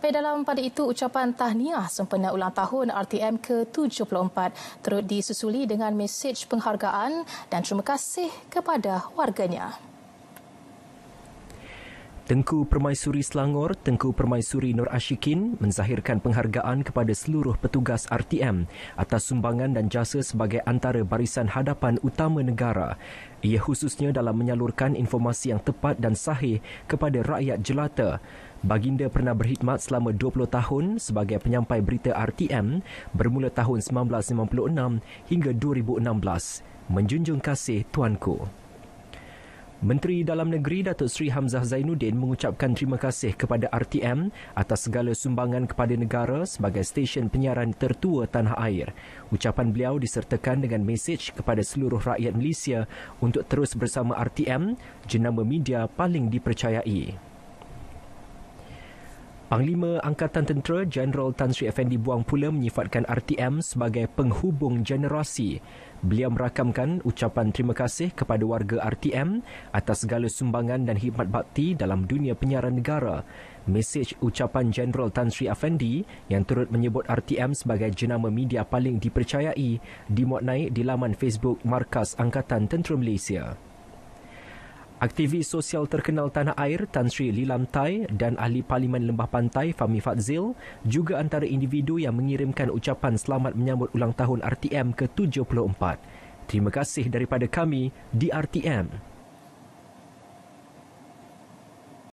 Baik dalam pada itu ucapan tahniah sempena ulang tahun RTM ke-74 terus disusuli dengan mesej penghargaan dan terima kasih kepada warganya. Tengku Permaisuri Selangor, Tengku Permaisuri Nur Ashikin menzahirkan penghargaan kepada seluruh petugas RTM atas sumbangan dan jasa sebagai antara barisan hadapan utama negara. Ia khususnya dalam menyalurkan informasi yang tepat dan sahih kepada rakyat jelata. Baginda pernah berkhidmat selama 20 tahun sebagai penyampai berita RTM bermula tahun 1996 hingga 2016. Menjunjung kasih tuanku. Menteri Dalam Negeri Datuk Seri Hamzah Zainuddin mengucapkan terima kasih kepada RTM atas segala sumbangan kepada negara sebagai stesen penyiaran tertua tanah air. Ucapan beliau disertakan dengan mesej kepada seluruh rakyat Malaysia untuk terus bersama RTM, jenama media paling dipercayai. Panglima Angkatan Tentera Jeneral Tan Sri Effendi Buang pula menyifatkan RTM sebagai penghubung generasi. Beliau merakamkan ucapan terima kasih kepada warga RTM atas segala sumbangan dan khidmat bakti dalam dunia penyiaran negara. Mesej ucapan Jeneral Tan Sri Effendi yang turut menyebut RTM sebagai jenama media paling dipercayai dimuat naik di laman Facebook Markas Angkatan Tentera Malaysia. Aktivis sosial terkenal tanah air Tan Sri Lilam Tai dan ahli Parlimen Lembah Pantai Fahmi Fadzil juga antara individu yang mengirimkan ucapan selamat menyambut ulang tahun RTM ke-74. Terima kasih daripada kami di RTM.